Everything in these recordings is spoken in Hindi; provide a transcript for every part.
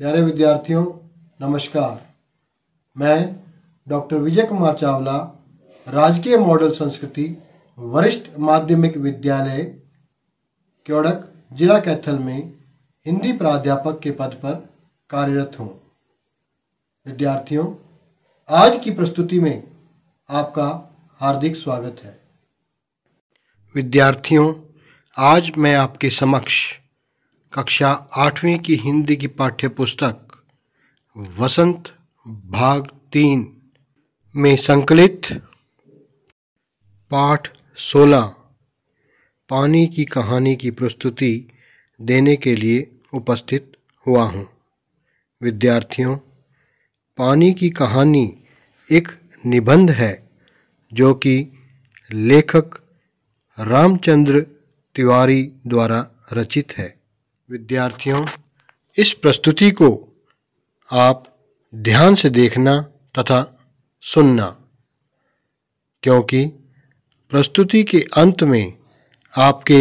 प्यारे विद्यार्थियों नमस्कार मैं डॉक्टर विजय कुमार चावला राजकीय मॉडल संस्कृति वरिष्ठ माध्यमिक विद्यालय क्योड़क जिला कैथल में हिंदी प्राध्यापक के पद पर कार्यरत हूँ विद्यार्थियों आज की प्रस्तुति में आपका हार्दिक स्वागत है विद्यार्थियों आज मैं आपके समक्ष कक्षा आठवीं की हिंदी की पाठ्य पुस्तक वसंत भाग तीन में संकलित पाठ सोलह पानी की कहानी की प्रस्तुति देने के लिए उपस्थित हुआ हूँ विद्यार्थियों पानी की कहानी एक निबंध है जो कि लेखक रामचंद्र तिवारी द्वारा रचित है विद्यार्थियों इस प्रस्तुति को आप ध्यान से देखना तथा सुनना क्योंकि प्रस्तुति के अंत में आपके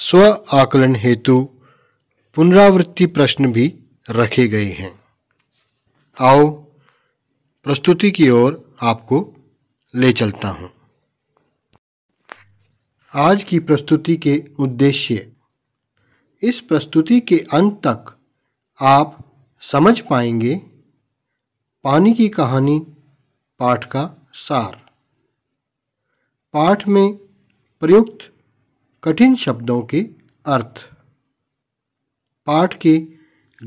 स्व आकलन हेतु पुनरावृत्ति प्रश्न भी रखे गए हैं आओ प्रस्तुति की ओर आपको ले चलता हूँ आज की प्रस्तुति के उद्देश्य इस प्रस्तुति के अंत तक आप समझ पाएंगे पानी की कहानी पाठ का सार पाठ में प्रयुक्त कठिन शब्दों के अर्थ पाठ के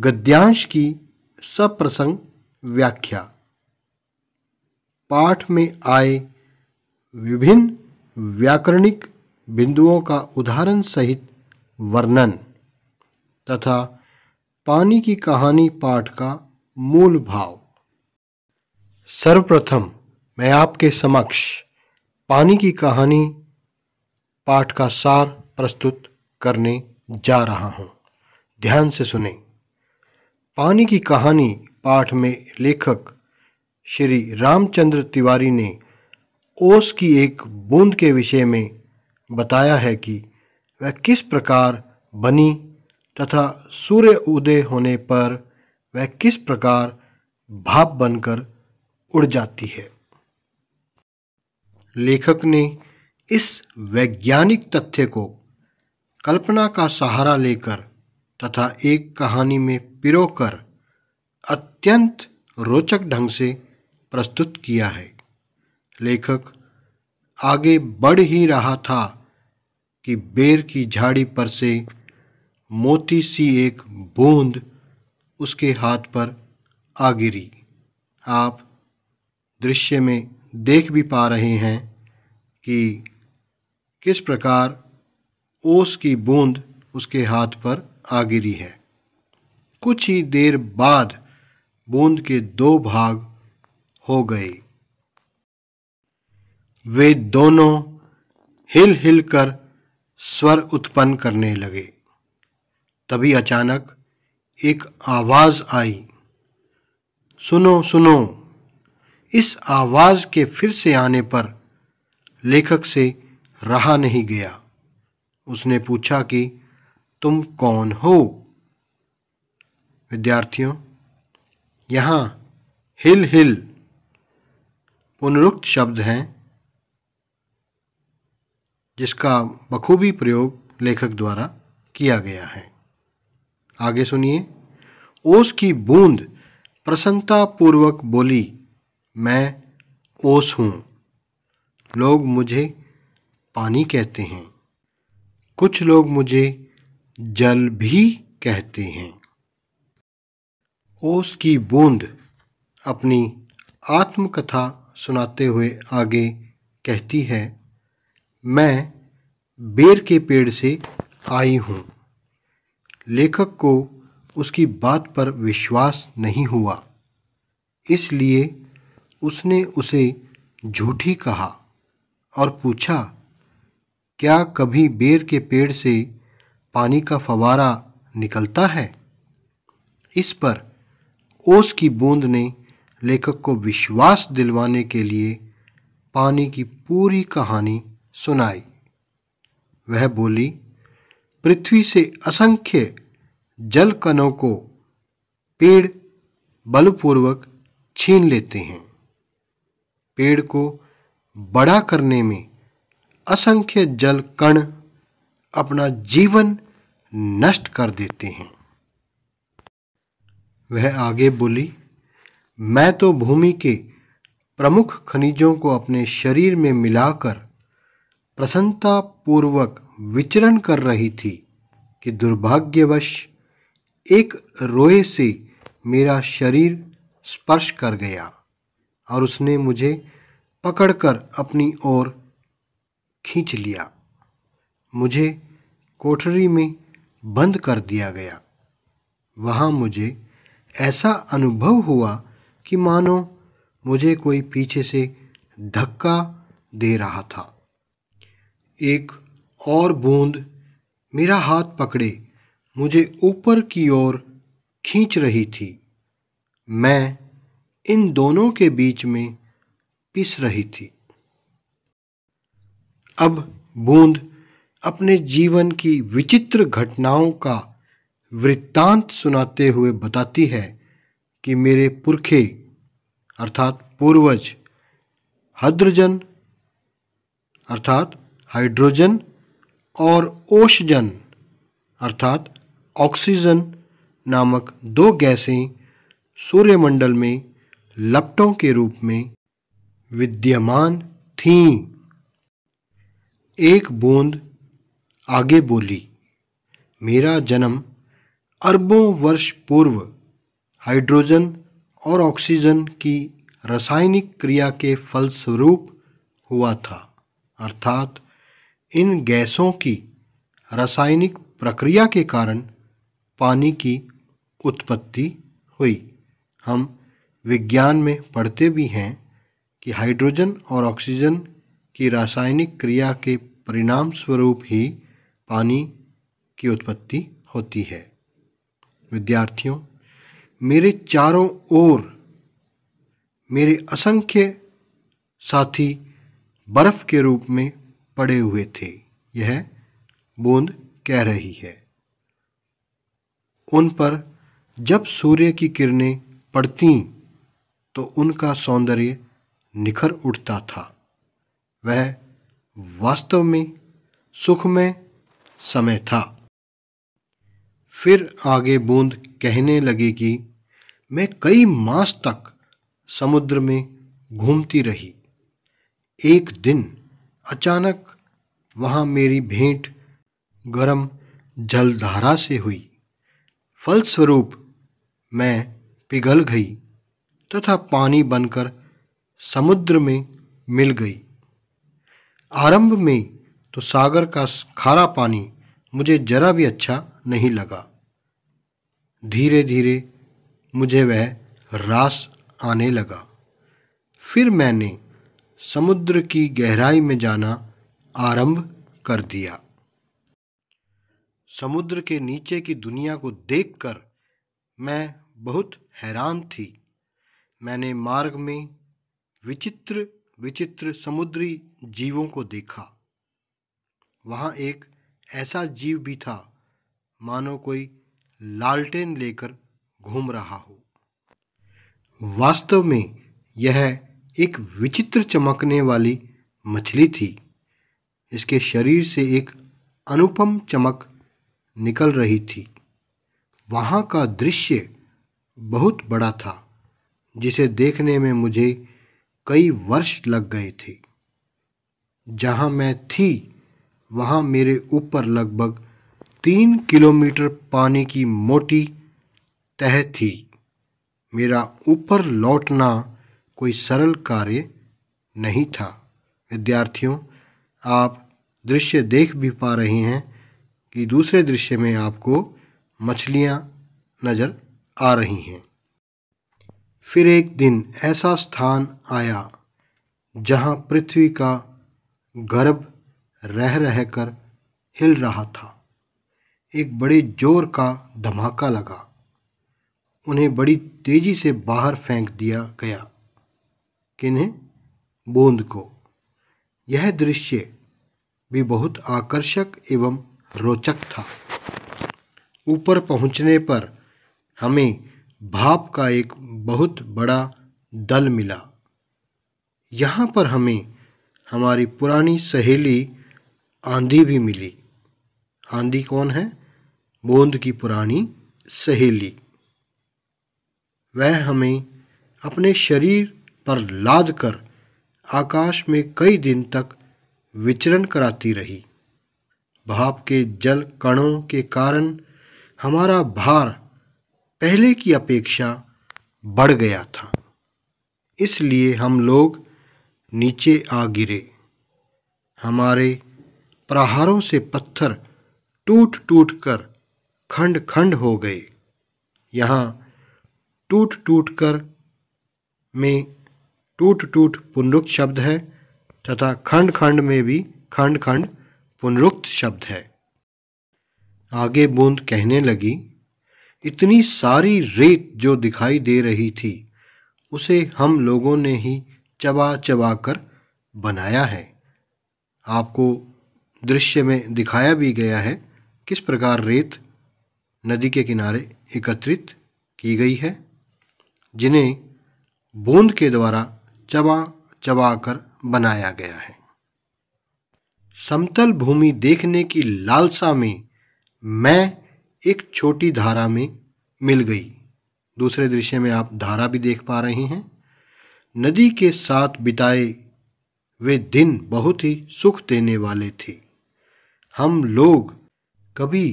गद्यांश की सप्रसंग व्याख्या पाठ में आए विभिन्न व्याकरणिक बिंदुओं का उदाहरण सहित वर्णन तथा पानी की कहानी पाठ का मूल भाव सर्वप्रथम मैं आपके समक्ष पानी की कहानी पाठ का सार प्रस्तुत करने जा रहा हूँ ध्यान से सुने पानी की कहानी पाठ में लेखक श्री रामचंद्र तिवारी ने ओस की एक बूंद के विषय में बताया है कि वह किस प्रकार बनी तथा सूर्य उदय होने पर वह किस प्रकार भाप बनकर उड़ जाती है लेखक ने इस वैज्ञानिक तथ्य को कल्पना का सहारा लेकर तथा एक कहानी में पिरोकर अत्यंत रोचक ढंग से प्रस्तुत किया है लेखक आगे बढ़ ही रहा था कि बेर की झाड़ी पर से मोती सी एक बूंद उसके हाथ पर आ गिरी आप दृश्य में देख भी पा रहे हैं कि किस प्रकार ओस की बूंद उसके हाथ पर आ गिरी है कुछ ही देर बाद बूंद के दो भाग हो गए वे दोनों हिल हिल कर स्वर उत्पन्न करने लगे तभी अचानक एक आवाज़ आई सुनो सुनो इस आवाज़ के फिर से आने पर लेखक से रहा नहीं गया उसने पूछा कि तुम कौन हो विद्यार्थियों यहाँ हिल हिल पुनरुक्त शब्द हैं जिसका बखूबी प्रयोग लेखक द्वारा किया गया है आगे सुनिए ओस की बूंद प्रसन्नतापूर्वक बोली मैं ओस हूँ लोग मुझे पानी कहते हैं कुछ लोग मुझे जल भी कहते हैं ओस की बूंद अपनी आत्मकथा सुनाते हुए आगे कहती है मैं बेर के पेड़ से आई हूँ लेखक को उसकी बात पर विश्वास नहीं हुआ इसलिए उसने उसे झूठी कहा और पूछा क्या कभी बेर के पेड़ से पानी का फवारा निकलता है इस पर ओस की बूंद ने लेखक को विश्वास दिलवाने के लिए पानी की पूरी कहानी सुनाई वह बोली पृथ्वी से असंख्य जल कणों को पेड़ बलपूर्वक छीन लेते हैं पेड़ को बड़ा करने में असंख्य जल कण अपना जीवन नष्ट कर देते हैं वह आगे बोली मैं तो भूमि के प्रमुख खनिजों को अपने शरीर में मिलाकर प्रसन्नतापूर्वक विचरण कर रही थी कि दुर्भाग्यवश एक रोए से मेरा शरीर स्पर्श कर गया और उसने मुझे पकड़कर अपनी ओर खींच लिया मुझे कोठरी में बंद कर दिया गया वहाँ मुझे ऐसा अनुभव हुआ कि मानो मुझे कोई पीछे से धक्का दे रहा था एक और बूंद मेरा हाथ पकड़े मुझे ऊपर की ओर खींच रही थी मैं इन दोनों के बीच में पिस रही थी अब बूंद अपने जीवन की विचित्र घटनाओं का वृत्तांत सुनाते हुए बताती है कि मेरे पुरखे अर्थात पूर्वज हद्रजन अर्थात हाइड्रोजन और ओशजन अर्थात ऑक्सीजन नामक दो गैसें सूर्यमंडल में लपटों के रूप में विद्यमान थीं एक बूंद आगे बोली मेरा जन्म अरबों वर्ष पूर्व हाइड्रोजन और ऑक्सीजन की रासायनिक क्रिया के फलस्वरूप हुआ था अर्थात इन गैसों की रासायनिक प्रक्रिया के कारण पानी की उत्पत्ति हुई हम विज्ञान में पढ़ते भी हैं कि हाइड्रोजन और ऑक्सीजन की रासायनिक क्रिया के परिणाम स्वरूप ही पानी की उत्पत्ति होती है विद्यार्थियों मेरे चारों ओर मेरे असंख्य साथी बर्फ़ के रूप में पड़े हुए थे यह बूंद कह रही है उन पर जब सूर्य की किरणें पड़ती तो उनका सौंदर्य निखर उठता था वह वास्तव में सुख में समय था फिर आगे बूंद कहने लगी कि मैं कई मास तक समुद्र में घूमती रही एक दिन अचानक वहाँ मेरी भेंट गरम जलधारा से हुई फलस्वरूप मैं पिघल गई तथा पानी बनकर समुद्र में मिल गई आरंभ में तो सागर का खारा पानी मुझे जरा भी अच्छा नहीं लगा धीरे धीरे मुझे वह रास आने लगा फिर मैंने समुद्र की गहराई में जाना आरंभ कर दिया समुद्र के नीचे की दुनिया को देखकर मैं बहुत हैरान थी मैंने मार्ग में विचित्र विचित्र समुद्री जीवों को देखा वहाँ एक ऐसा जीव भी था मानो कोई लालटेन लेकर घूम रहा हो वास्तव में यह एक विचित्र चमकने वाली मछली थी इसके शरीर से एक अनुपम चमक निकल रही थी वहाँ का दृश्य बहुत बड़ा था जिसे देखने में मुझे कई वर्ष लग गए थे जहाँ मैं थी वहाँ मेरे ऊपर लगभग तीन किलोमीटर पानी की मोटी तह थी मेरा ऊपर लौटना कोई सरल कार्य नहीं था विद्यार्थियों आप दृश्य देख भी पा रहे हैं कि दूसरे दृश्य में आपको मछलियाँ नज़र आ रही हैं फिर एक दिन ऐसा स्थान आया जहाँ पृथ्वी का गर्भ रह रह कर हिल रहा था एक बड़े जोर का धमाका लगा उन्हें बड़ी तेजी से बाहर फेंक दिया गया किन्हें बूंद को यह दृश्य भी बहुत आकर्षक एवं रोचक था ऊपर पहुंचने पर हमें भाप का एक बहुत बड़ा दल मिला यहाँ पर हमें हमारी पुरानी सहेली आंधी भी मिली आंधी कौन है बोंद की पुरानी सहेली वह हमें अपने शरीर पर लाद कर आकाश में कई दिन तक विचरण कराती रही भाप के जल कणों के कारण हमारा भार पहले की अपेक्षा बढ़ गया था इसलिए हम लोग नीचे आ गिरे हमारे प्रहारों से पत्थर टूट टूट कर खंड खंड हो गए यहाँ टूट टूट कर में टूट टूट पुनरुक्त शब्द है तथा खंड खंड में भी खंड खंड पुनरुक्त शब्द है आगे बूंद कहने लगी इतनी सारी रेत जो दिखाई दे रही थी उसे हम लोगों ने ही चबा चबा कर बनाया है आपको दृश्य में दिखाया भी गया है किस प्रकार रेत नदी के किनारे एकत्रित की गई है जिन्हें बूंद के द्वारा चबा चबाकर बनाया गया है समतल भूमि देखने की लालसा में मैं एक छोटी धारा में मिल गई दूसरे दृश्य में आप धारा भी देख पा रहे हैं नदी के साथ बिताए वे दिन बहुत ही सुख देने वाले थे हम लोग कभी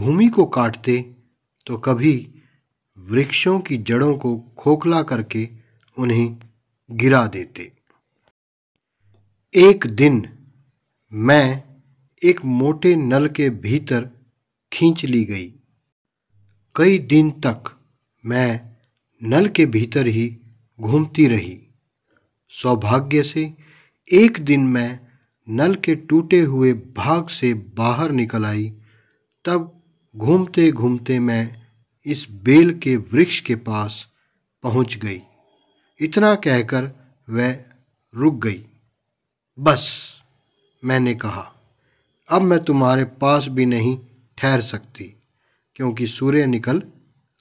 भूमि को काटते तो कभी वृक्षों की जड़ों को खोखला करके उन्हें गिरा देते एक दिन मैं एक मोटे नल के भीतर खींच ली गई कई दिन तक मैं नल के भीतर ही घूमती रही सौभाग्य से एक दिन मैं नल के टूटे हुए भाग से बाहर निकल आई तब घूमते घूमते मैं इस बेल के वृक्ष के पास पहुंच गई इतना कहकर वह रुक गई बस मैंने कहा अब मैं तुम्हारे पास भी नहीं ठहर सकती क्योंकि सूर्य निकल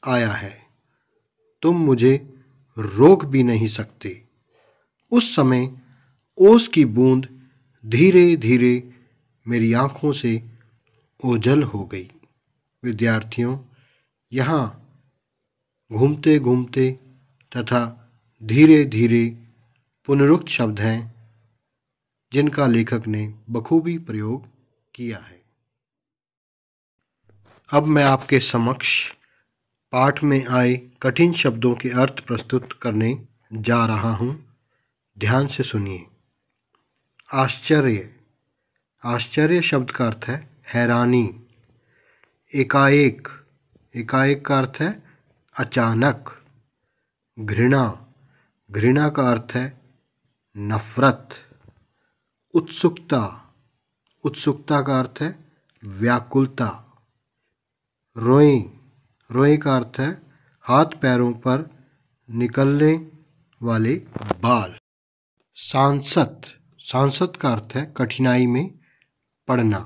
आया है तुम मुझे रोक भी नहीं सकते उस समय ओस की बूंद धीरे धीरे मेरी आँखों से ओझल हो गई विद्यार्थियों यहाँ घूमते घूमते तथा धीरे धीरे पुनरुक्त शब्द हैं जिनका लेखक ने बखूबी प्रयोग किया है अब मैं आपके समक्ष पाठ में आए कठिन शब्दों के अर्थ प्रस्तुत करने जा रहा हूँ ध्यान से सुनिए आश्चर्य आश्चर्य शब्द का अर्थ है हैरानी एकाएक एकाएक का अर्थ है अचानक घृणा घृणा का अर्थ है नफ़रत उत्सुकता उत्सुकता का अर्थ है व्याकुलता रोई रोई का अर्थ है हाथ पैरों पर निकलने वाले बाल सांसद सांसद का अर्थ है कठिनाई में पड़ना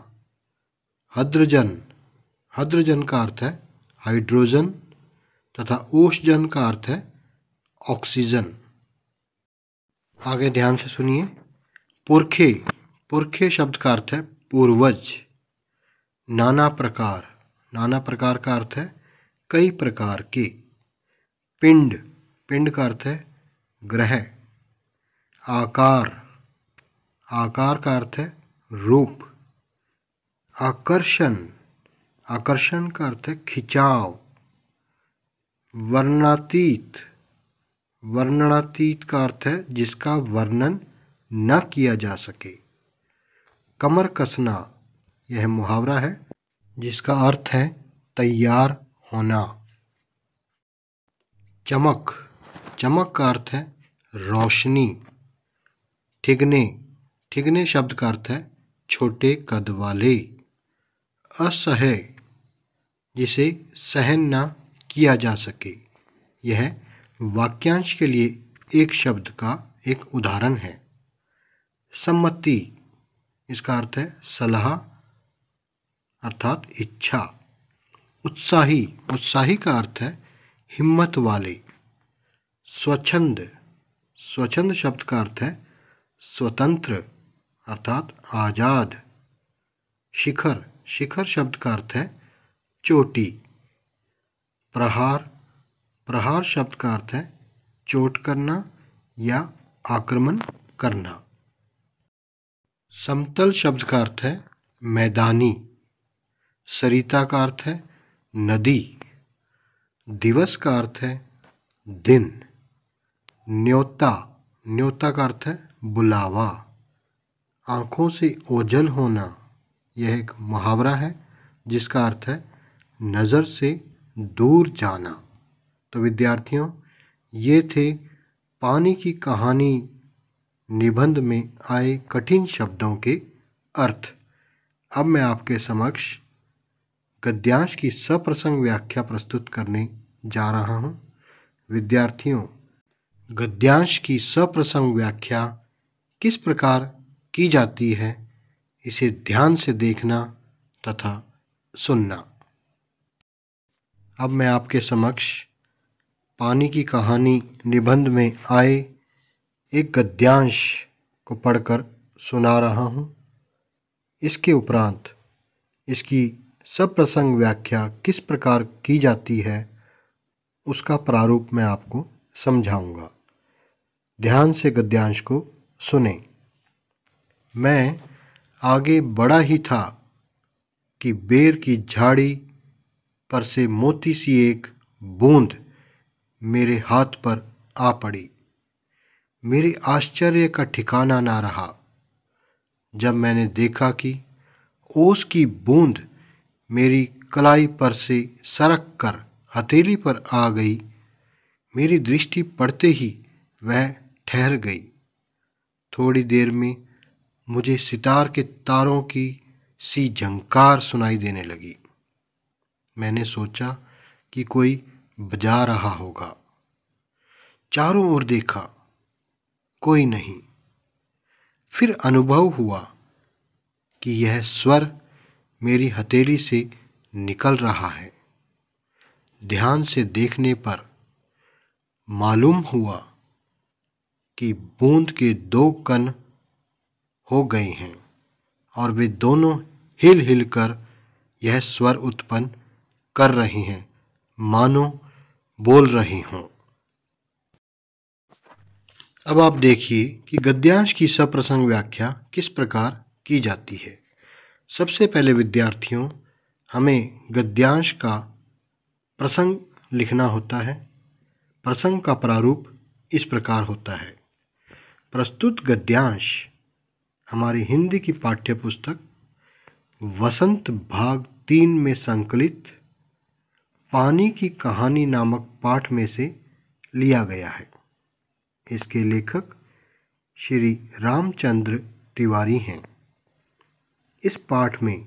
हद्रजन हद्रजन का अर्थ है हाइड्रोजन तथा ओषजन का अर्थ है ऑक्सीजन आगे ध्यान से सुनिए पुरखे पुरखे शब्द का अर्थ है पूर्वज नाना प्रकार नाना प्रकार का अर्थ है कई प्रकार के पिंड पिंड का अर्थ है ग्रह आकार आकार का अर्थ है रूप आकर्षण आकर्षण का अर्थ है खिंचाव वर्णातीत वर्णनातीत का अर्थ है जिसका वर्णन न किया जा सके कमर कसना यह मुहावरा है जिसका अर्थ है तैयार होना चमक चमक का अर्थ है रोशनी ठिगने ठिगने शब्द का अर्थ है छोटे कद वाले असह जिसे सहन ना किया जा सके यह वाक्यांश के लिए एक शब्द का एक उदाहरण है सम्मति इसका अर्थ है सलाह अर्थात इच्छा उत्साही उत्साही का अर्थ है हिम्मत वाले स्वच्छंद स्वच्छंद शब्द का अर्थ है स्वतंत्र अर्थात आज़ाद शिखर शिखर शब्द का अर्थ है चोटी प्रहार प्रहार शब्द का अर्थ है चोट करना या आक्रमण करना समतल शब्द का अर्थ है मैदानी सरिता का अर्थ है नदी दिवस का अर्थ है दिन न्योता न्योता का अर्थ है बुलावा आँखों से ओझल होना यह एक मुहावरा है जिसका अर्थ है नज़र से दूर जाना तो विद्यार्थियों ये थे पानी की कहानी निबंध में आए कठिन शब्दों के अर्थ अब मैं आपके समक्ष गद्यांश की सप्रसंग व्याख्या प्रस्तुत करने जा रहा हूँ विद्यार्थियों गद्यांश की सप्रसंग व्याख्या किस प्रकार की जाती है इसे ध्यान से देखना तथा सुनना अब मैं आपके समक्ष पानी की कहानी निबंध में आए एक गद्यांश को पढ़कर सुना रहा हूँ इसके उपरांत इसकी सब प्रसंग व्याख्या किस प्रकार की जाती है उसका प्रारूप मैं आपको समझाऊंगा ध्यान से गद्यांश को सुने मैं आगे बड़ा ही था कि बेर की झाड़ी पर से मोती सी एक बूंद मेरे हाथ पर आ पड़ी मेरे आश्चर्य का ठिकाना ना रहा जब मैंने देखा कि ओस की बूंद मेरी कलाई पर से सरक कर हथेली पर आ गई मेरी दृष्टि पड़ते ही वह ठहर गई थोड़ी देर में मुझे सितार के तारों की सी झंकार सुनाई देने लगी मैंने सोचा कि कोई बजा रहा होगा चारों ओर देखा कोई नहीं फिर अनुभव हुआ कि यह स्वर मेरी हथेली से निकल रहा है ध्यान से देखने पर मालूम हुआ कि बूंद के दो कन हो गए हैं और वे दोनों हिल हिल कर यह स्वर उत्पन्न कर रहे हैं मानो बोल रही हों अब आप देखिए कि गद्यांश की सप्रसंग व्याख्या किस प्रकार की जाती है सबसे पहले विद्यार्थियों हमें गद्यांश का प्रसंग लिखना होता है प्रसंग का प्रारूप इस प्रकार होता है प्रस्तुत गद्यांश हमारी हिंदी की पाठ्य पुस्तक वसंत भाग तीन में संकलित पानी की कहानी नामक पाठ में से लिया गया है इसके लेखक श्री रामचंद्र तिवारी हैं इस पाठ में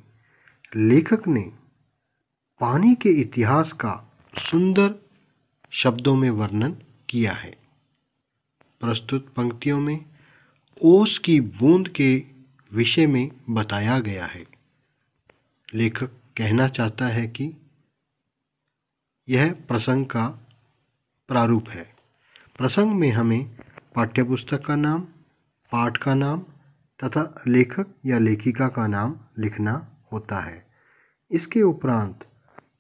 लेखक ने पानी के इतिहास का सुंदर शब्दों में वर्णन किया है प्रस्तुत पंक्तियों में ओस की बूंद के विषय में बताया गया है लेखक कहना चाहता है कि यह प्रसंग का प्रारूप है प्रसंग में हमें पाठ्यपुस्तक का नाम पाठ का नाम तथा लेखक या लेखिका का नाम लिखना होता है इसके उपरांत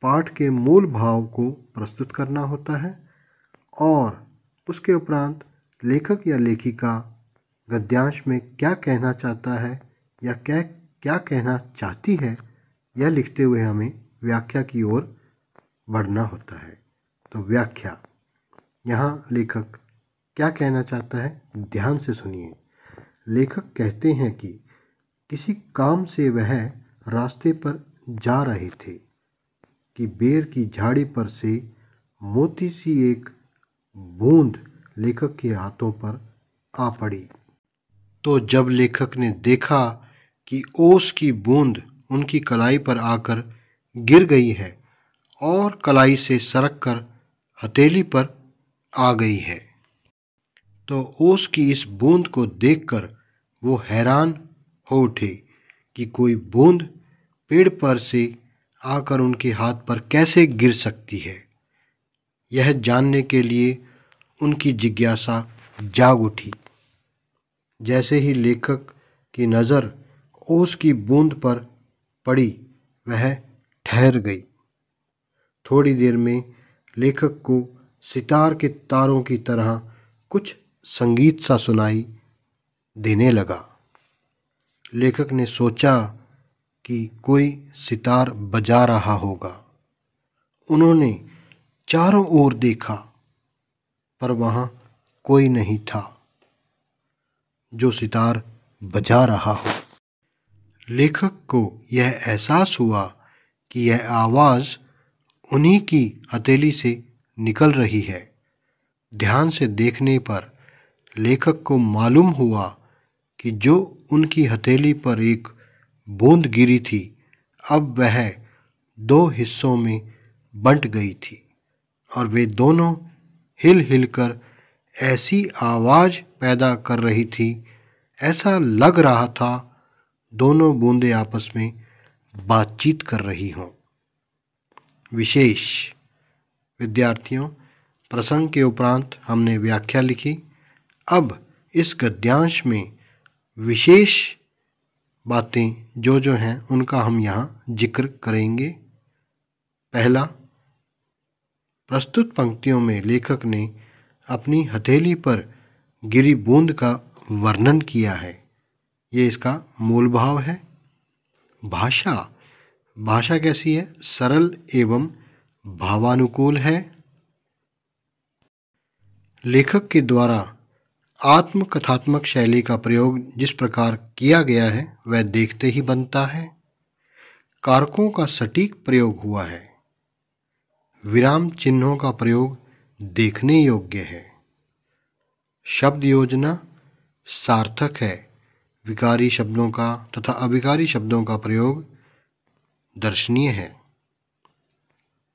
पाठ के मूल भाव को प्रस्तुत करना होता है और उसके उपरांत लेखक या लेखिका गद्यांश में क्या कहना चाहता है या क्या क्या कहना चाहती है यह लिखते हुए हमें व्याख्या की ओर बढ़ना होता है तो व्याख्या यहाँ लेखक क्या कहना चाहता है ध्यान से सुनिए लेखक कहते हैं कि किसी काम से वह रास्ते पर जा रहे थे कि बेर की झाड़ी पर से मोती सी एक बूंद लेखक के हाथों पर आ पड़ी तो जब लेखक ने देखा कि ओस की बूंद उनकी कलाई पर आकर गिर गई है और कलाई से सरक कर हथेली पर आ गई है तो ओस की इस बूंद को देखकर वो हैरान हो उठे कि कोई बूंद पेड़ पर से आकर उनके हाथ पर कैसे गिर सकती है यह जानने के लिए उनकी जिज्ञासा जाग उठी जैसे ही लेखक की नज़र ओस की बूंद पर पड़ी वह ठहर गई थोड़ी देर में लेखक को सितार के तारों की तरह कुछ संगीत सा सुनाई देने लगा लेखक ने सोचा कि कोई सितार बजा रहा होगा उन्होंने चारों ओर देखा पर वहाँ कोई नहीं था जो सितार बजा रहा हो लेखक को यह एहसास हुआ कि यह आवाज़ उन्हीं की हथेली से निकल रही है ध्यान से देखने पर लेखक को मालूम हुआ कि जो उनकी हथेली पर एक बूंद गिरी थी अब वह दो हिस्सों में बंट गई थी और वे दोनों हिल हिल कर ऐसी आवाज़ पैदा कर रही थी ऐसा लग रहा था दोनों बूंदें आपस में बातचीत कर रही हों विशेष विद्यार्थियों प्रसंग के उपरांत हमने व्याख्या लिखी अब इस गद्यांश में विशेष बातें जो जो हैं उनका हम यहाँ जिक्र करेंगे पहला प्रस्तुत पंक्तियों में लेखक ने अपनी हथेली पर गिरी बूंद का वर्णन किया है ये इसका मूल भाव है भाषा भाषा कैसी है सरल एवं भावानुकूल है लेखक के द्वारा आत्मकथात्मक शैली का प्रयोग जिस प्रकार किया गया है वह देखते ही बनता है कारकों का सटीक प्रयोग हुआ है विराम चिन्हों का प्रयोग देखने योग्य है शब्द योजना सार्थक है विकारी शब्दों का तथा अविकारी शब्दों का प्रयोग दर्शनीय है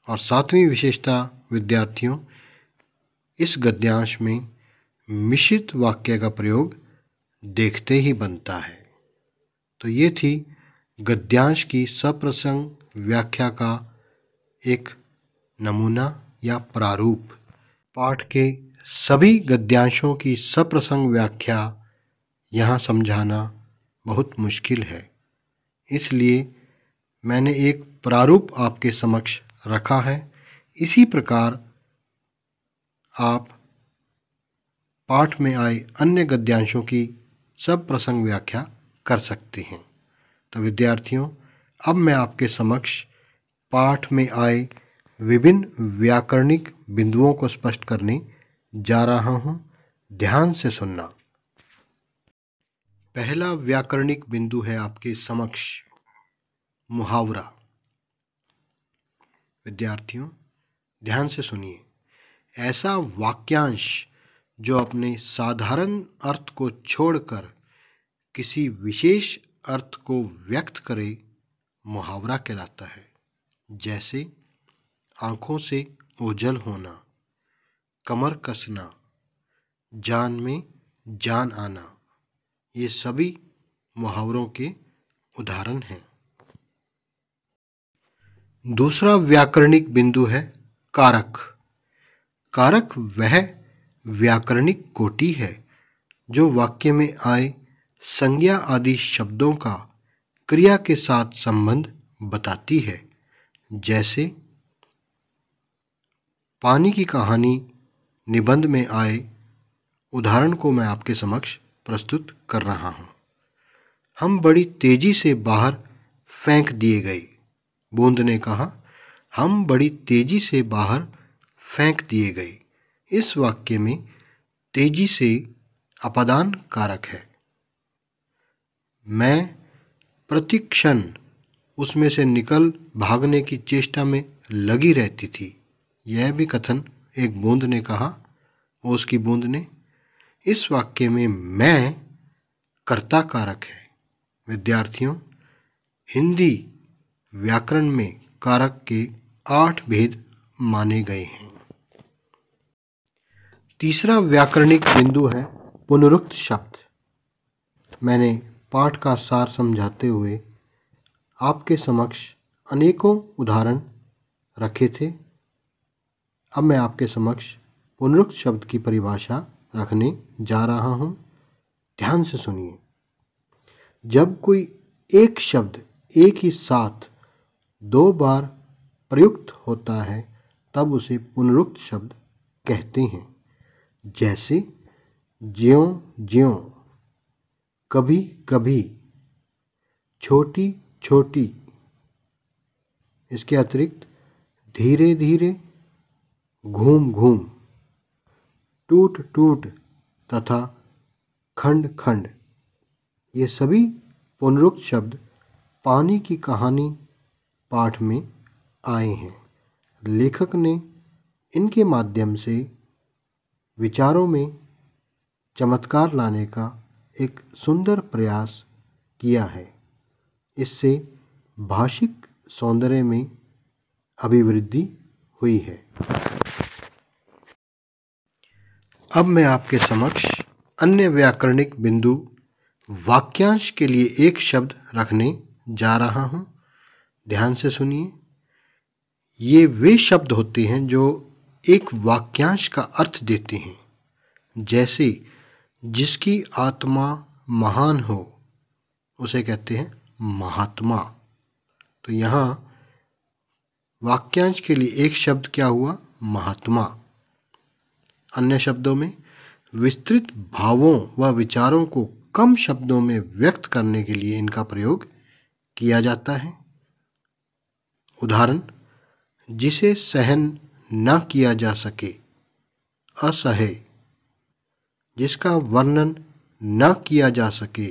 और सातवीं विशेषता विद्यार्थियों इस गद्यांश में मिश्रित वाक्य का प्रयोग देखते ही बनता है तो ये थी गद्यांश की सप्रसंग व्याख्या का एक नमूना या प्रारूप पाठ के सभी गद्यांशों की सप्रसंग व्याख्या यहाँ समझाना बहुत मुश्किल है इसलिए मैंने एक प्रारूप आपके समक्ष रखा है इसी प्रकार आप पाठ में आए अन्य गद्यांशों की सब प्रसंग व्याख्या कर सकते हैं तो विद्यार्थियों अब मैं आपके समक्ष पाठ में आए विभिन्न व्याकरणिक बिंदुओं को स्पष्ट करने जा रहा हूँ ध्यान से सुनना पहला व्याकरणिक बिंदु है आपके समक्ष मुहावरा विद्यार्थियों ध्यान से सुनिए ऐसा वाक्यांश जो अपने साधारण अर्थ को छोड़कर किसी विशेष अर्थ को व्यक्त करे मुहावरा कहलाता है जैसे आँखों से ओझल होना कमर कसना जान में जान आना ये सभी मुहावरों के उदाहरण हैं दूसरा व्याकरणिक बिंदु है कारक कारक वह व्याकरणिक कोटि है जो वाक्य में आए संज्ञा आदि शब्दों का क्रिया के साथ संबंध बताती है जैसे पानी की कहानी निबंध में आए उदाहरण को मैं आपके समक्ष प्रस्तुत कर रहा हूँ हम बड़ी तेजी से बाहर फेंक दिए गए बूंद ने कहा हम बड़ी तेजी से बाहर फेंक दिए गए इस वाक्य में तेजी से अपदान कारक है मैं प्रतिक्षण उसमें से निकल भागने की चेष्टा में लगी रहती थी यह भी कथन एक बूंद ने कहा उसकी बूंद ने इस वाक्य में मैं कर्ता कारक है विद्यार्थियों हिंदी व्याकरण में कारक के आठ भेद माने गए हैं तीसरा व्याकरणिक बिंदु है पुनरुक्त शब्द मैंने पाठ का सार समझाते हुए आपके समक्ष अनेकों उदाहरण रखे थे अब मैं आपके समक्ष पुनरुक्त शब्द की परिभाषा रखने जा रहा हूँ ध्यान से सुनिए जब कोई एक शब्द एक ही साथ दो बार प्रयुक्त होता है तब उसे पुनरुक्त शब्द कहते हैं जैसे ज्यों ज्यों कभी कभी छोटी छोटी इसके अतिरिक्त धीरे धीरे घूम घूम टूट टूट तथा खंड खंड ये सभी पुनरुक्त शब्द पानी की कहानी पाठ में आए हैं लेखक ने इनके माध्यम से विचारों में चमत्कार लाने का एक सुंदर प्रयास किया है इससे भाषिक सौंदर्य में अभिवृद्धि हुई है अब मैं आपके समक्ष अन्य व्याकरणिक बिंदु वाक्यांश के लिए एक शब्द रखने जा रहा हूँ ध्यान से सुनिए ये वे शब्द होते हैं जो एक वाक्यांश का अर्थ देते हैं जैसे जिसकी आत्मा महान हो उसे कहते हैं महात्मा तो यहाँ वाक्यांश के लिए एक शब्द क्या हुआ महात्मा अन्य शब्दों में विस्तृत भावों व विचारों को कम शब्दों में व्यक्त करने के लिए इनका प्रयोग किया जाता है उदाहरण जिसे सहन न किया जा सके असहे जिसका वर्णन न किया जा सके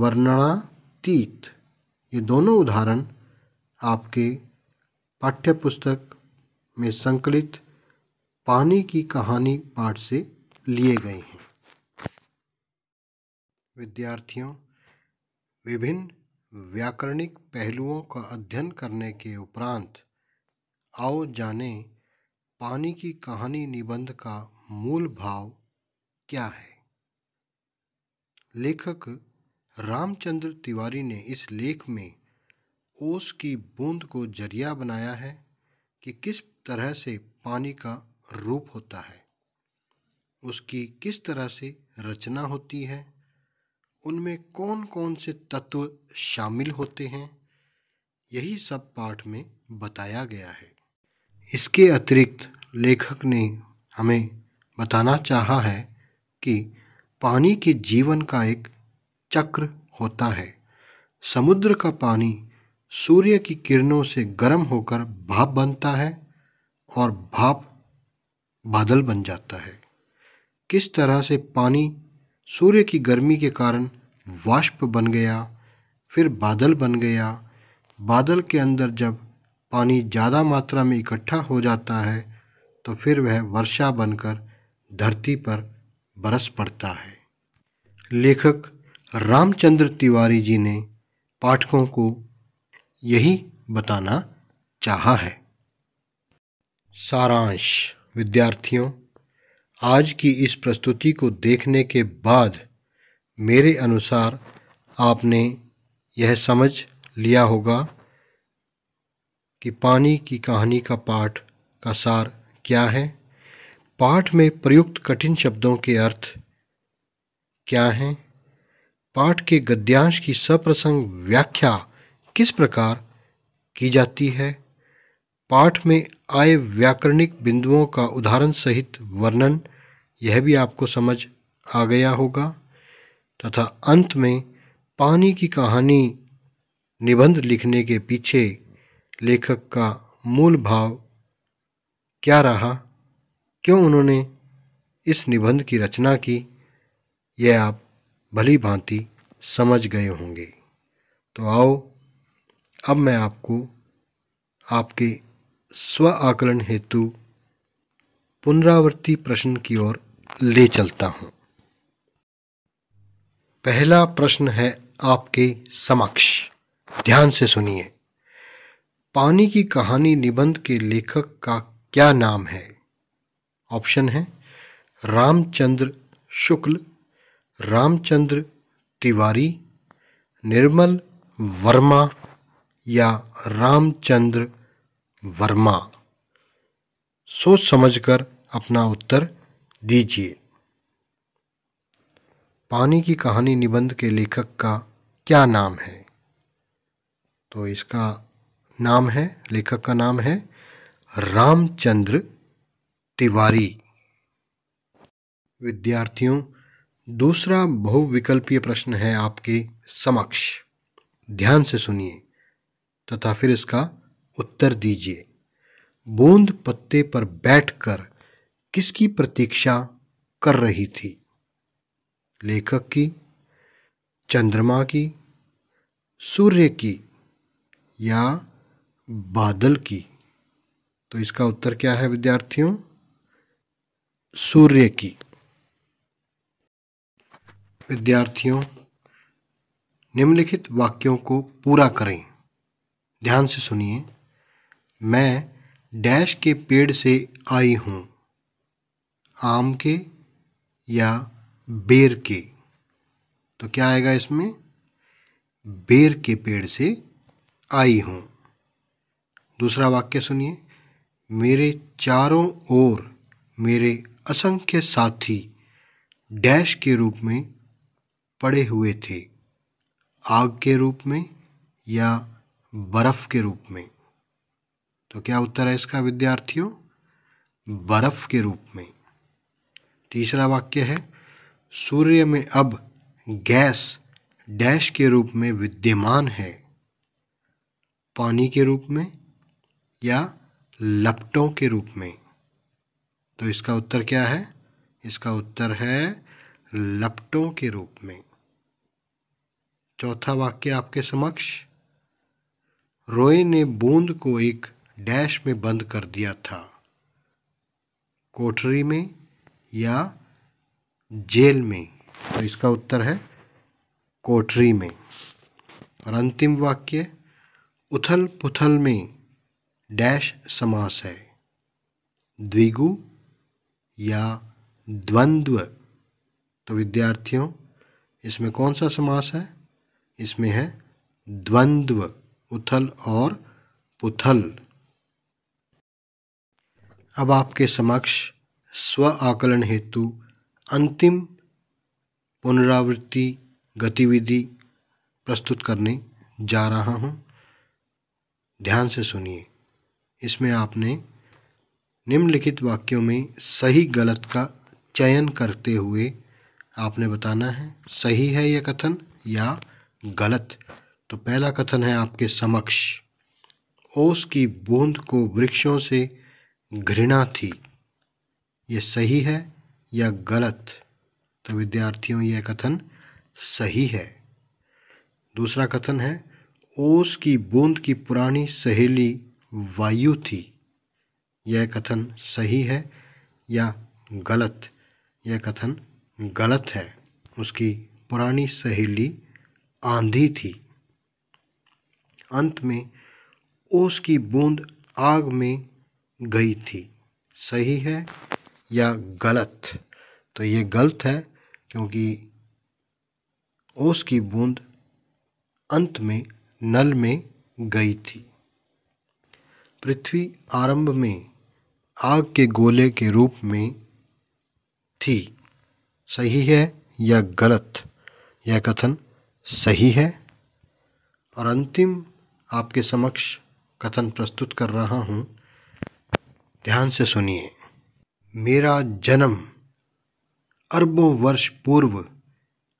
वर्णनातीत ये दोनों उदाहरण आपके पाठ्यपुस्तक में संकलित पानी की कहानी पाठ से लिए गए हैं विद्यार्थियों विभिन्न व्याकरणिक पहलुओं का अध्ययन करने के उपरांत आओ जानें पानी की कहानी निबंध का मूल भाव क्या है लेखक रामचंद्र तिवारी ने इस लेख में ओस की बूंद को जरिया बनाया है कि किस तरह से पानी का रूप होता है उसकी किस तरह से रचना होती है उनमें कौन कौन से तत्व शामिल होते हैं यही सब पाठ में बताया गया है इसके अतिरिक्त लेखक ने हमें बताना चाहा है कि पानी के जीवन का एक चक्र होता है समुद्र का पानी सूर्य की किरणों से गर्म होकर भाप बनता है और भाप बादल बन जाता है किस तरह से पानी सूर्य की गर्मी के कारण वाष्प बन गया फिर बादल बन गया बादल के अंदर जब पानी ज़्यादा मात्रा में इकट्ठा हो जाता है तो फिर वह वर्षा बनकर धरती पर बरस पड़ता है लेखक रामचंद्र तिवारी जी ने पाठकों को यही बताना चाहा है सारांश विद्यार्थियों आज की इस प्रस्तुति को देखने के बाद मेरे अनुसार आपने यह समझ लिया होगा कि पानी की कहानी का पाठ का सार क्या है पाठ में प्रयुक्त कठिन शब्दों के अर्थ क्या हैं पाठ के गद्यांश की सप्रसंग व्याख्या किस प्रकार की जाती है पाठ में आए व्याकरणिक बिंदुओं का उदाहरण सहित वर्णन यह भी आपको समझ आ गया होगा तथा अंत में पानी की कहानी निबंध लिखने के पीछे लेखक का मूल भाव क्या रहा क्यों उन्होंने इस निबंध की रचना की यह आप भली भांति समझ गए होंगे तो आओ अब मैं आपको आपके स्व आकलन हेतु पुनरावर्ती प्रश्न की ओर ले चलता हूं पहला प्रश्न है आपके समक्ष ध्यान से सुनिए पानी की कहानी निबंध के लेखक का क्या नाम है ऑप्शन है रामचंद्र शुक्ल रामचंद्र तिवारी निर्मल वर्मा या रामचंद्र वर्मा सोच समझकर अपना उत्तर दीजिए पानी की कहानी निबंध के लेखक का क्या नाम है तो इसका नाम है लेखक का नाम है रामचंद्र तिवारी विद्यार्थियों दूसरा बहुविकल्पीय प्रश्न है आपके समक्ष ध्यान से सुनिए तथा फिर इसका उत्तर दीजिए बूंद पत्ते पर बैठकर किसकी प्रतीक्षा कर रही थी लेखक की चंद्रमा की सूर्य की या बादल की तो इसका उत्तर क्या है विद्यार्थियों सूर्य की विद्यार्थियों निम्नलिखित वाक्यों को पूरा करें ध्यान से सुनिए मैं डैश के पेड़ से आई हूँ आम के या बेर के तो क्या आएगा इसमें बेर के पेड़ से आई हूँ दूसरा वाक्य सुनिए मेरे चारों ओर मेरे असंख्य साथी डैश के रूप में पड़े हुए थे आग के रूप में या बर्फ़ के रूप में तो क्या उत्तर है इसका विद्यार्थियों बर्फ के रूप में तीसरा वाक्य है सूर्य में अब गैस डैश के रूप में विद्यमान है पानी के रूप में या लपटों के रूप में तो इसका उत्तर क्या है इसका उत्तर है लपटों के रूप में चौथा वाक्य आपके समक्ष रोए ने बूंद को एक डैश में बंद कर दिया था कोठरी में या जेल में तो इसका उत्तर है कोठरी में और अंतिम वाक्य उथल पुथल में डैश समास है द्विगु या द्वंद्व तो विद्यार्थियों इसमें कौन सा समास है इसमें है द्वंद्व उथल और पुथल अब आपके समक्ष स्व आकलन हेतु अंतिम पुनरावृत्ति गतिविधि प्रस्तुत करने जा रहा हूँ ध्यान से सुनिए इसमें आपने निम्नलिखित वाक्यों में सही गलत का चयन करते हुए आपने बताना है सही है यह कथन या गलत तो पहला कथन है आपके समक्ष ओस की बूंद को वृक्षों से घृणा थी ये सही है या गलत तो विद्यार्थियों यह कथन सही है दूसरा कथन है ओस की बूंद की पुरानी सहेली वायु थी यह कथन सही है या गलत यह कथन गलत है उसकी पुरानी सहेली आंधी थी अंत में ओस की बूंद आग में गई थी सही है या गलत तो ये गलत है क्योंकि ओस की बूंद अंत में नल में गई थी पृथ्वी आरंभ में आग के गोले के रूप में थी सही है या गलत यह कथन सही है और अंतिम आपके समक्ष कथन प्रस्तुत कर रहा हूँ ध्यान से सुनिए मेरा जन्म अरबों वर्ष पूर्व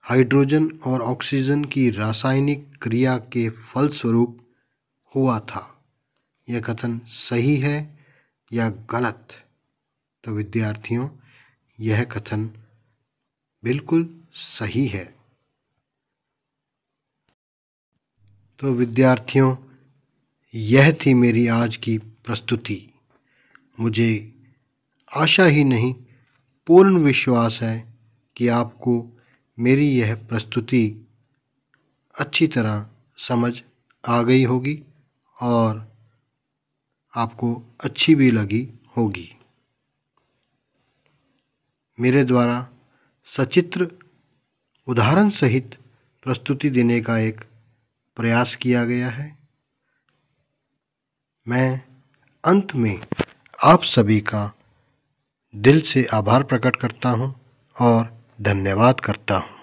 हाइड्रोजन और ऑक्सीजन की रासायनिक क्रिया के फलस्वरूप हुआ था यह कथन सही है या गलत तो विद्यार्थियों यह कथन बिल्कुल सही है तो विद्यार्थियों यह थी मेरी आज की प्रस्तुति मुझे आशा ही नहीं पूर्ण विश्वास है कि आपको मेरी यह प्रस्तुति अच्छी तरह समझ आ गई होगी और आपको अच्छी भी लगी होगी मेरे द्वारा सचित्र उदाहरण सहित प्रस्तुति देने का एक प्रयास किया गया है मैं अंत में आप सभी का दिल से आभार प्रकट करता हूँ और धन्यवाद करता हूँ